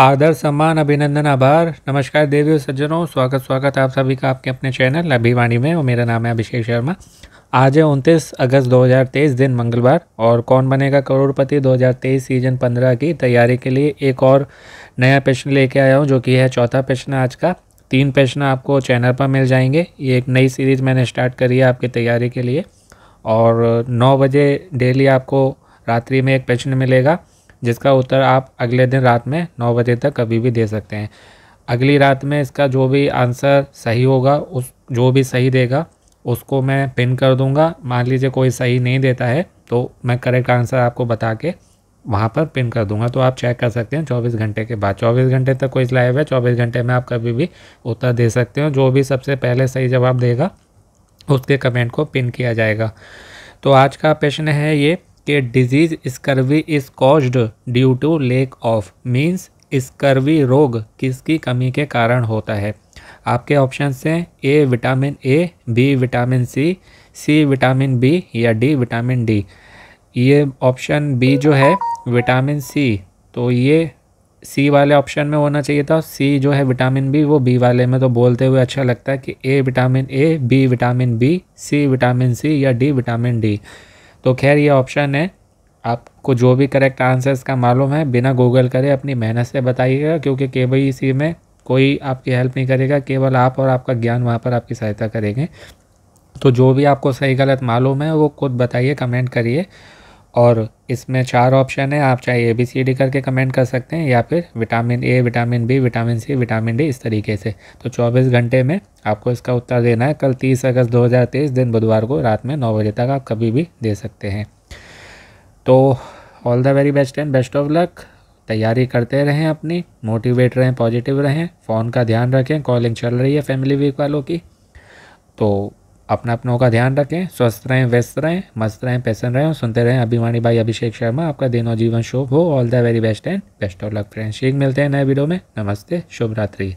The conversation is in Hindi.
आदर सम्मान अभिनंदन आभार नमस्कार देवी और सज्जनों स्वागत स्वागत आप सभी का आपके अपने चैनल अभिवाणी में और मेरा नाम है अभिषेक शर्मा आज है उनतीस अगस्त 2023 दिन मंगलवार और कौन बनेगा करोड़पति 2023 सीजन 15 की तैयारी के लिए एक और नया प्रश्न लेके आया हूँ जो कि है चौथा प्रश्न आज का तीन प्रश्न आपको चैनल पर मिल जाएंगे ये एक नई सीरीज़ मैंने स्टार्ट करी है आपकी तैयारी के लिए और नौ बजे डेली आपको रात्रि में एक प्रश्न मिलेगा जिसका उत्तर आप अगले दिन रात में नौ बजे तक कभी भी दे सकते हैं अगली रात में इसका जो भी आंसर सही होगा उस जो भी सही देगा उसको मैं पिन कर दूंगा मान लीजिए कोई सही नहीं देता है तो मैं करेक्ट आंसर आपको बता के वहाँ पर पिन कर दूंगा तो आप चेक कर सकते हैं 24 घंटे के बाद 24 घंटे तक कोई लाइव है 24 घंटे में आप कभी भी उत्तर दे सकते हो जो भी सबसे पहले सही जवाब देगा उसके कमेंट को पिन किया जाएगा तो आज का प्रश्न है ये के disease scurvy is caused due to lack of means scurvy रोग किसकी कमी के कारण होता है आपके ऑप्शन हैं A vitamin A B vitamin C C vitamin B या डी विटामिन डी ये ऑप्शन बी जो है विटामिन सी तो ये सी वाले ऑप्शन में होना चाहिए था सी जो है विटामिन बी वो बी वाले में तो बोलते हुए अच्छा लगता है कि A vitamin A B vitamin B C vitamin C या डी विटामिन डी तो खैर ये ऑप्शन है आपको जो भी करेक्ट आंसर इसका मालूम है बिना गूगल करे अपनी मेहनत से बताइएगा क्योंकि केवल में कोई आपकी हेल्प नहीं करेगा केवल आप और आपका ज्ञान वहाँ पर आपकी सहायता करेंगे तो जो भी आपको सही गलत मालूम है वो खुद बताइए कमेंट करिए और इसमें चार ऑप्शन है आप चाहे ए बी सी डी करके कमेंट कर सकते हैं या फिर vitamin A vitamin B vitamin C vitamin D इस तरीके से तो 24 घंटे में आपको इसका उत्तर देना है कल 30 अगस्त 2023 दिन बुधवार को रात में नौ बजे तक आप कभी भी दे सकते हैं तो all the very best and best of luck तैयारी करते रहें अपनी मोटिवेट रहें पॉजिटिव रहें फ़ोन का ध्यान रखें कॉलिंग चल रही है फैमिली वीक वालों की तो अपना अपनों का ध्यान रखें स्वस्थ रहें व्यस्त रहें मस्त रहें पैसन रहें और सुनते रहें अभिमानी भाई अभिषेक शर्मा आपका दिनों जीवन शुभ हो all the very best and best of luck friends शीख मिलते हैं नए वीडियो में नमस्ते शुभ रात्रि